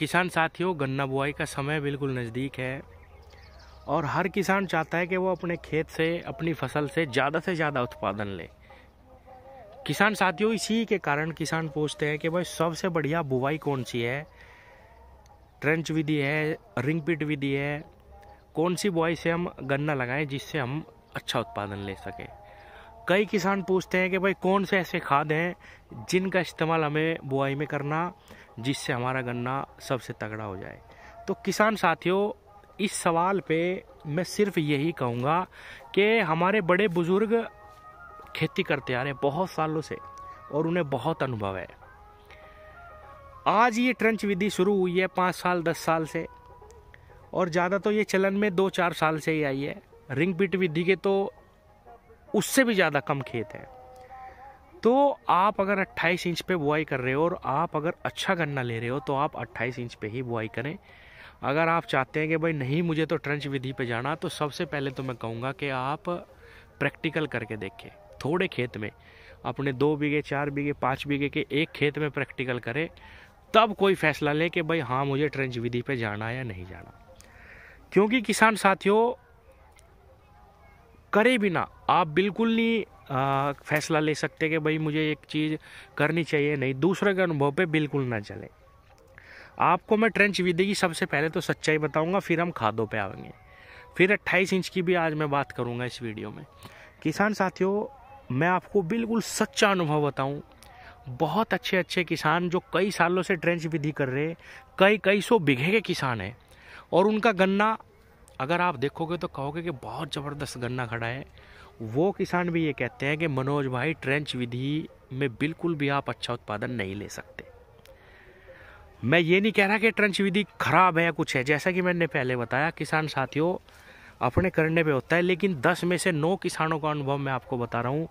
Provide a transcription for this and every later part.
किसान साथियों गन्ना बुआई का समय बिल्कुल नज़दीक है और हर किसान चाहता है कि वो अपने खेत से अपनी फसल से ज़्यादा से ज़्यादा उत्पादन ले किसान साथियों इसी के कारण किसान पूछते हैं कि भाई सबसे बढ़िया बुआई कौन सी है ट्रेंच विधि है रिंग पिट विधि है कौन सी बुआई से हम गन्ना लगाएं जिससे हम अच्छा उत्पादन ले सकें कई किसान पूछते हैं कि भाई कौन से ऐसे खाद हैं जिनका इस्तेमाल हमें बुआई में करना जिससे हमारा गन्ना सबसे तगड़ा हो जाए तो किसान साथियों इस सवाल पे मैं सिर्फ यही कहूँगा कि हमारे बड़े बुज़ुर्ग खेती करते आ रहे हैं बहुत सालों से और उन्हें बहुत अनुभव है आज ये ट्रंच विधि शुरू हुई है पाँच साल दस साल से और ज़्यादा तो ये चलन में दो चार साल से ही आई है रिंग पिट विधि के तो उससे भी ज़्यादा कम खेत है तो आप अगर 28 इंच पे बुआई कर रहे हो और आप अगर अच्छा गन्ना ले रहे हो तो आप 28 इंच पे ही बुआई करें अगर आप चाहते हैं कि भाई नहीं मुझे तो ट्रंच विधि पे जाना तो सबसे पहले तो मैं कहूँगा कि आप प्रैक्टिकल करके देखें थोड़े खेत में अपने दो बीघे चार बीघे पाँच बीघे के एक खेत में प्रैक्टिकल करें तब कोई फैसला लें कि भाई हाँ मुझे ट्रंच विधि पर जाना या नहीं जाना क्योंकि किसान साथियों करे बिना आप बिल्कुल नहीं आ, फैसला ले सकते कि भाई मुझे एक चीज़ करनी चाहिए नहीं दूसरे के अनुभव पे बिल्कुल ना चले आपको मैं ट्रेंच विधि की सबसे पहले तो सच्चाई बताऊंगा फिर हम खादों पे आएंगे फिर 28 इंच की भी आज मैं बात करूंगा इस वीडियो में किसान साथियों मैं आपको बिल्कुल सच्चा अनुभव बताऊं बहुत अच्छे अच्छे किसान जो कई सालों से ट्रेंच विधि कर रहे कई कई सौ बीघे के किसान हैं और उनका गन्ना अगर आप देखोगे तो कहोगे कि बहुत ज़बरदस्त गन्ना खड़ा है वो किसान भी ये कहते हैं कि मनोज भाई ट्रेंच विधि में बिल्कुल भी आप अच्छा उत्पादन नहीं ले सकते मैं ये नहीं कह रहा कि ट्रेंच विधि खराब है या कुछ है जैसा कि मैंने पहले बताया किसान साथियों अपने करने पे होता है लेकिन 10 में से 9 किसानों का अनुभव मैं आपको बता रहा हूँ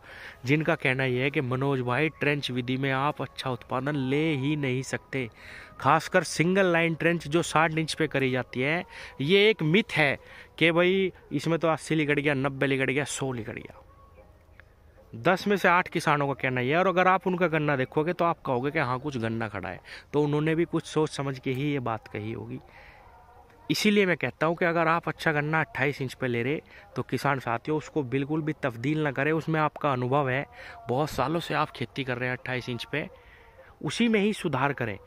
जिनका कहना यह है कि मनोज भाई ट्रेंच विधि में आप अच्छा उत्पादन ले ही नहीं सकते खासकर सिंगल लाइन ट्रेंच जो साठ इंच पे करी जाती है ये एक मिथ है कि भाई इसमें तो अस्सी लिगड़ गया नब्बे लिगड़ गया सौ लिगड़ गया दस में से आठ किसानों का कहना है और अगर आप उनका गन्ना देखोगे तो आप कहोगे कि हाँ कुछ गन्ना खड़ा है तो उन्होंने भी कुछ सोच समझ के ही ये बात कही होगी इसीलिए मैं कहता हूँ कि अगर आप अच्छा गन्ना 28 इंच पे ले रहे तो किसान साथियों उसको बिल्कुल भी तब्दील ना करें उसमें आपका अनुभव है बहुत सालों से आप खेती कर रहे हैं अट्ठाईस इंच पे उसी में ही सुधार करें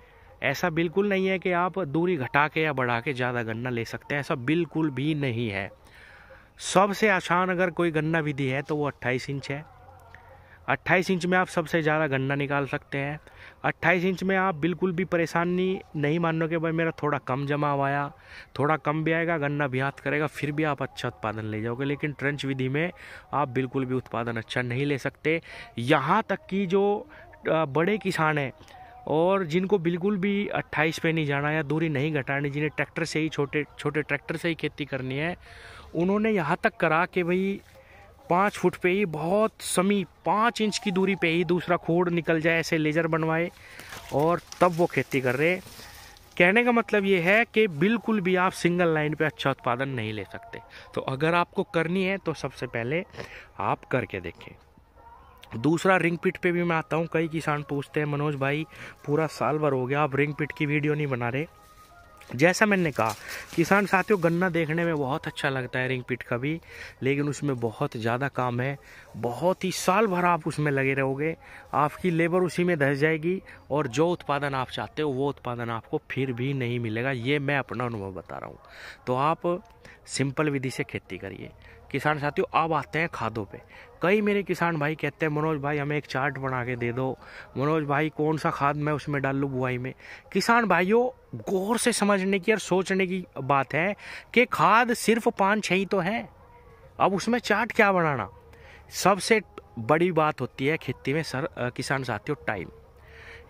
ऐसा बिल्कुल नहीं है कि आप दूरी घटा के या बढ़ा के ज़्यादा गन्ना ले सकते हैं ऐसा बिल्कुल भी नहीं है सबसे आसान अगर कोई गन्ना विधि है तो वो 28 इंच है अट्ठाईस इंच में आप सबसे ज़्यादा गन्ना निकाल सकते हैं अट्ठाईस इंच में आप बिल्कुल भी परेशानी नहीं मानो कि भाई मेरा थोड़ा कम जमा हुआ आया थोड़ा कम भी आएगा गन्ना भी हाथ करेगा फिर भी आप अच्छा उत्पादन ले जाओगे लेकिन ट्रेंच विधि में आप बिल्कुल भी उत्पादन अच्छा नहीं ले सकते यहाँ तक कि जो बड़े किसान हैं और जिनको बिल्कुल भी 28 पे नहीं जाना या दूरी नहीं घटानी जिन्हें ट्रैक्टर से ही छोटे छोटे ट्रैक्टर से ही खेती करनी है उन्होंने यहाँ तक करा कि भाई पाँच फुट पे ही बहुत समी पाँच इंच की दूरी पे ही दूसरा खोड़ निकल जाए ऐसे लेजर बनवाए और तब वो खेती कर रहे कहने का मतलब ये है कि बिल्कुल भी आप सिंगल लाइन पे अच्छा उत्पादन नहीं ले सकते तो अगर आपको करनी है तो सबसे पहले आप करके देखें दूसरा रिंग पिट पे भी मैं आता हूँ कई किसान पूछते हैं मनोज भाई पूरा साल भर हो गया आप रिंग पिट की वीडियो नहीं बना रहे जैसा मैंने कहा किसान साथियों गन्ना देखने में बहुत अच्छा लगता है रिंग पिट का भी लेकिन उसमें बहुत ज़्यादा काम है बहुत ही साल भर आप उसमें लगे रहोगे आपकी लेबर उसी में धस जाएगी और जो उत्पादन आप चाहते हो वो उत्पादन आपको फिर भी नहीं मिलेगा ये मैं अपना अनुभव बता रहा हूँ तो आप सिंपल विधि से खेती करिए किसान साथियों अब आते हैं खादों पे कई मेरे किसान भाई कहते हैं मनोज भाई हमें एक चार्ट बना के दे दो मनोज भाई कौन सा खाद मैं उसमें डाल लूँ बुआई में किसान भाइयों गौर से समझने की और सोचने की बात है कि खाद सिर्फ पाँच छः ही तो है अब उसमें चार्ट क्या बनाना सबसे बड़ी बात होती है खेती में सर किसान साथियों टाइम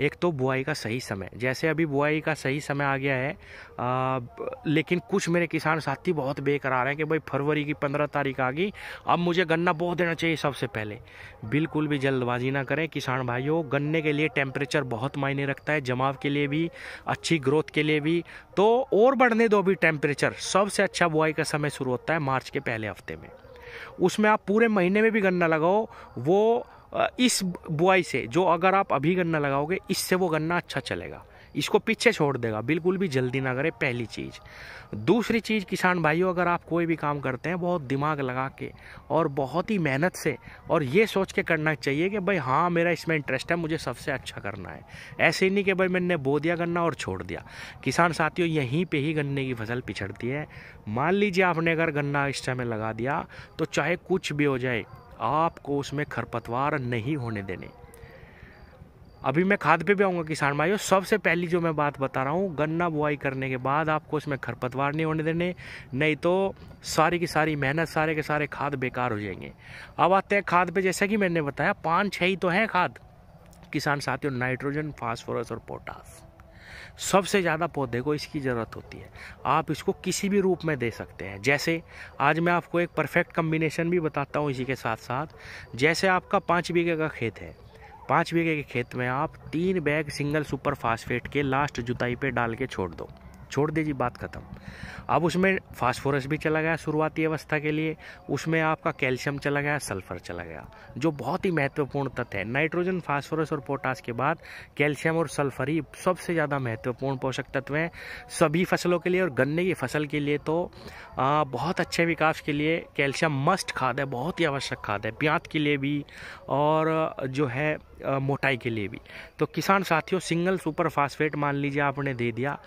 एक तो बुआई का सही समय जैसे अभी बुआई का सही समय आ गया है आ, लेकिन कुछ मेरे किसान साथी बहुत बेकरार हैं कि भाई फरवरी की पंद्रह तारीख आ गई अब मुझे गन्ना बो देना चाहिए सबसे पहले बिल्कुल भी जल्दबाजी ना करें किसान भाइयों गन्ने के लिए टेम्परेचर बहुत मायने रखता है जमाव के लिए भी अच्छी ग्रोथ के लिए भी तो और बढ़ने दो अभी टेम्परेचर सबसे अच्छा बुआई का समय शुरू होता है मार्च के पहले हफ्ते में उसमें आप पूरे महीने में भी गन्ना लगाओ वो इस बुआई से जो अगर आप अभी गन्ना लगाओगे इससे वो गन्ना अच्छा चलेगा इसको पीछे छोड़ देगा बिल्कुल भी जल्दी ना करें पहली चीज़ दूसरी चीज़ किसान भाइयों अगर आप कोई भी काम करते हैं बहुत दिमाग लगा के और बहुत ही मेहनत से और ये सोच के करना चाहिए कि भाई हाँ मेरा इसमें इंटरेस्ट है मुझे सबसे अच्छा करना है ऐसे नहीं कि भाई मैंने बो दिया गन्ना और छोड़ दिया किसान साथियों यहीं पर ही गन्ने की फसल पिछड़ती है मान लीजिए आपने अगर गन्ना इस समय लगा दिया तो चाहे कुछ भी हो जाए आपको उसमें खरपतवार नहीं होने देने अभी मैं खाद पे भी आऊँगा किसान भाइयों सबसे पहली जो मैं बात बता रहा हूँ गन्ना बुआई करने के बाद आपको उसमें खरपतवार नहीं होने देने नहीं तो सारी की सारी मेहनत सारे के सारे खाद बेकार हो जाएंगे अब आते हैं खाद पे जैसा कि मैंने बताया पाँच छः ही तो हैं खाद किसान साथियों नाइट्रोजन फास्फोरस और पोटास सबसे ज़्यादा पौधे को इसकी ज़रूरत होती है आप इसको किसी भी रूप में दे सकते हैं जैसे आज मैं आपको एक परफेक्ट कम्बिनेशन भी बताता हूँ इसी के साथ साथ जैसे आपका पाँच बीघे का खेत है पाँच बीघे के खेत में आप तीन बैग सिंगल सुपर फास्फेट के लास्ट जुताई पे डाल के छोड़ दो छोड़ दीजिए बात ख़त्म अब उसमें फास्फोरस भी चला गया शुरुआती अवस्था के लिए उसमें आपका कैल्शियम चला गया सल्फर चला गया जो बहुत ही महत्वपूर्ण तत्व है नाइट्रोजन फास्फोरस और पोटास के बाद कैल्शियम और सल्फर ही सबसे ज़्यादा महत्वपूर्ण पोषक तत्व हैं सभी फसलों के लिए और गन्ने की फसल के लिए तो आ, बहुत अच्छे विकास के लिए कैल्शियम मस्ट खाद है बहुत ही आवश्यक खाद है प्याज के लिए भी और जो है मोटाई के लिए भी तो किसान साथियों सिंगल सुपर फास्फेट मान लीजिए आपने दे दिया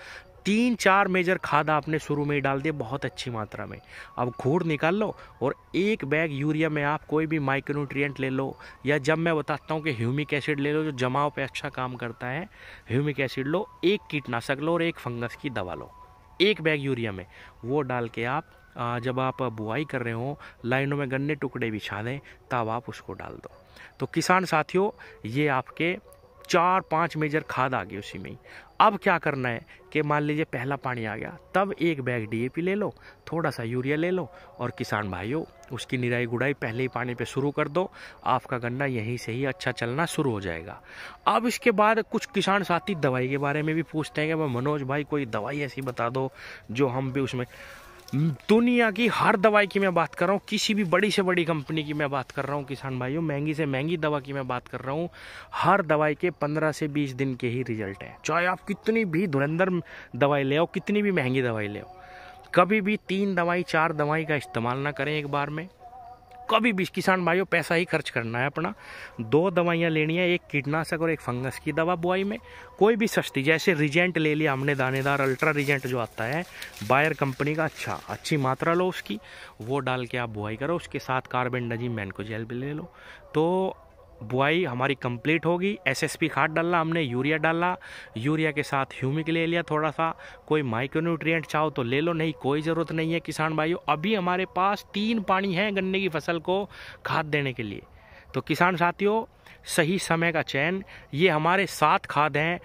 तीन चार मेजर खाद आपने शुरू में ही डाल दिया बहुत अच्छी मात्रा में अब घोर निकाल लो और एक बैग यूरिया में आप कोई भी माइक्रोन्यूट्रियट ले लो या जब मैं बताता हूँ कि ह्यूमिक एसिड ले लो जो जमाव पे अच्छा काम करता है ह्यूमिक एसिड लो एक कीटनाशक लो और एक फंगस की दवा लो एक बैग यूरिया में वो डाल के आप जब आप बुआई कर रहे हो लाइनों में गन्ने टुकड़े बिछा दें तब आप उसको डाल दो तो किसान साथियों ये आपके चार पाँच मेजर खाद आ गई उसी में ही अब क्या करना है कि मान लीजिए पहला पानी आ गया तब एक बैग डीएपी ले लो थोड़ा सा यूरिया ले लो और किसान भाइयों उसकी निराई गुड़ाई पहले ही पानी पे शुरू कर दो आपका गन्ना यहीं से ही अच्छा चलना शुरू हो जाएगा अब इसके बाद कुछ किसान साथी दवाई के बारे में भी पूछते हैं कि मनोज भाई कोई दवाई ऐसी बता दो जो हम भी उसमें दुनिया की हर दवाई की मैं बात कर रहा हूँ किसी भी बड़ी से बड़ी कंपनी की मैं बात कर रहा हूँ किसान भाइयों महंगी से महंगी दवा की मैं बात कर रहा हूँ हर दवाई के पंद्रह से बीस दिन के ही रिजल्ट है चाहे आप कितनी भी धुरंधर दवाई ले आओ कितनी भी महंगी दवाई ले आओ कभी भी तीन दवाई चार दवाई का इस्तेमाल ना करें एक बार में कभी भी किसान भाइयों पैसा ही खर्च करना है अपना दो दवाइयाँ लेनी है एक कीटनाशक और एक फंगस की दवा बुआई में कोई भी सस्ती जैसे रिजेंट ले लिया हमने दानेदार अल्ट्रा रिजेंट जो आता है बायर कंपनी का अच्छा अच्छी मात्रा लो उसकी वो डाल के आप बुआई करो उसके साथ कार्बेंडाजिम मैनकोजेल भी ले लो तो बुआई हमारी कंप्लीट होगी एसएसपी खाद डालना हमने यूरिया डाला यूरिया के साथ ह्यूमिक ले लिया थोड़ा सा कोई माइक्रोन्यूट्रिएंट चाहो तो ले लो नहीं कोई ज़रूरत नहीं है किसान भाइयों अभी हमारे पास तीन पानी है गन्ने की फसल को खाद देने के लिए तो किसान साथियों सही समय का चयन ये हमारे सात खाद हैं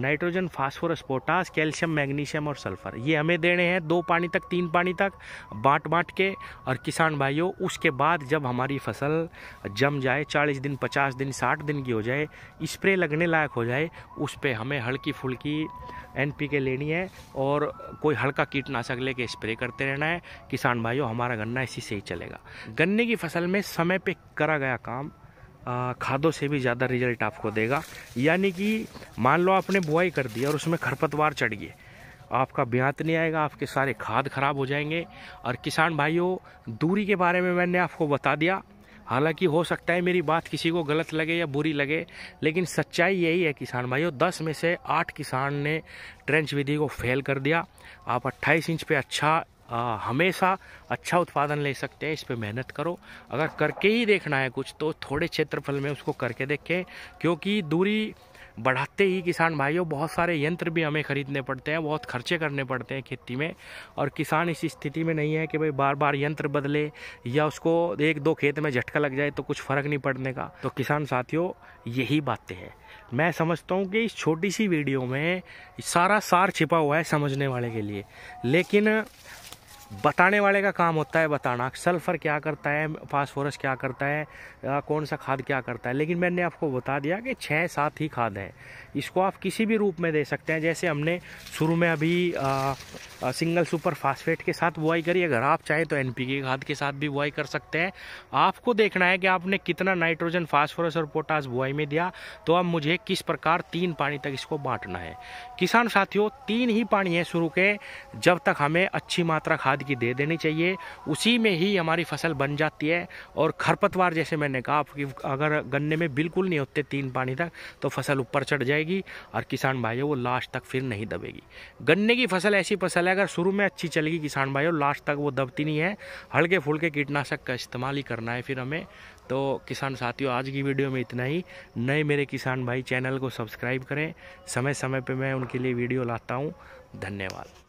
nitrogen phosphorus potash calcium magnesium और सल्फर ये हमें देने हैं दो पानी तक तीन पानी तक बांट बांट के और किसान भाइयों उसके बाद जब हमारी फसल जम जाए चालीस दिन पचास दिन साठ दिन की हो जाए स्प्रे लगने लायक हो जाए उस पर हमें हल्की फुल्की एन पी के लेनी है और कोई हल्का कीटनाशक लेके स्प्रे करते रहना है किसान भाइयों हमारा गन्ना इसी से ही चलेगा गन्ने की फसल में समय पर करा गया काम खादों से भी ज़्यादा रिजल्ट आपको देगा यानी कि मान लो आपने बुआई कर दी और उसमें खरपतवार चढ़ गए आपका ब्यात तो नहीं आएगा आपके सारे खाद खराब हो जाएंगे और किसान भाइयों दूरी के बारे में मैंने आपको बता दिया हालांकि हो सकता है मेरी बात किसी को गलत लगे या बुरी लगे लेकिन सच्चाई यही है किसान भाइयों दस में से आठ किसान ने ट्रेंच विधि को फेल कर दिया आप अट्ठाईस इंच पे अच्छा आ, हमेशा अच्छा उत्पादन ले सकते हैं इस पर मेहनत करो अगर करके ही देखना है कुछ तो थोड़े क्षेत्रफल में उसको करके देखें क्योंकि दूरी बढ़ाते ही किसान भाइयों बहुत सारे यंत्र भी हमें खरीदने पड़ते हैं बहुत खर्चे करने पड़ते हैं खेती में और किसान इस स्थिति में नहीं है कि भाई बार बार यंत्र बदले या उसको एक दो खेत में झटका लग जाए तो कुछ फ़र्क नहीं पड़ने का तो किसान साथियों यही बातें हैं मैं समझता हूँ कि इस छोटी सी वीडियो में सारा सार छिपा हुआ है समझने वाले के लिए लेकिन बताने वाले का काम होता है बताना सल्फ़र क्या करता है फास्फोरस क्या करता है आ, कौन सा खाद क्या करता है लेकिन मैंने आपको बता दिया कि छः सात ही खाद हैं इसको आप किसी भी रूप में दे सकते हैं जैसे हमने शुरू में अभी आ, आ, सिंगल सुपर फास्फेट के साथ बुआई करी अगर आप चाहें तो एन के खाद के साथ भी बुआई कर सकते हैं आपको देखना है कि आपने कितना नाइट्रोजन फास्फोरस और पोटास बुआई में दिया तो अब मुझे किस प्रकार तीन पानी तक इसको बांटना है किसान साथियों तीन ही पानी है शुरू के जब तक हमें अच्छी मात्रा खाद की दे देनी चाहिए उसी में ही हमारी फसल बन जाती है और खरपतवार जैसे मैंने कहा कि अगर गन्ने में बिल्कुल नहीं होते तीन पानी तक तो फसल ऊपर चढ़ जाएगी और किसान भाइयों वो लास्ट तक फिर नहीं दबेगी गन्ने की फसल ऐसी फसल है अगर शुरू में अच्छी चलेगी किसान भाइयों लास्ट तक वो दबती नहीं है हल्के फुलके कीटनाशक का इस्तेमाल ही करना है फिर हमें तो किसान साथियों आज की वीडियो में इतना ही नए मेरे किसान भाई चैनल को सब्सक्राइब करें समय समय पर मैं उनके लिए वीडियो लाता हूँ धन्यवाद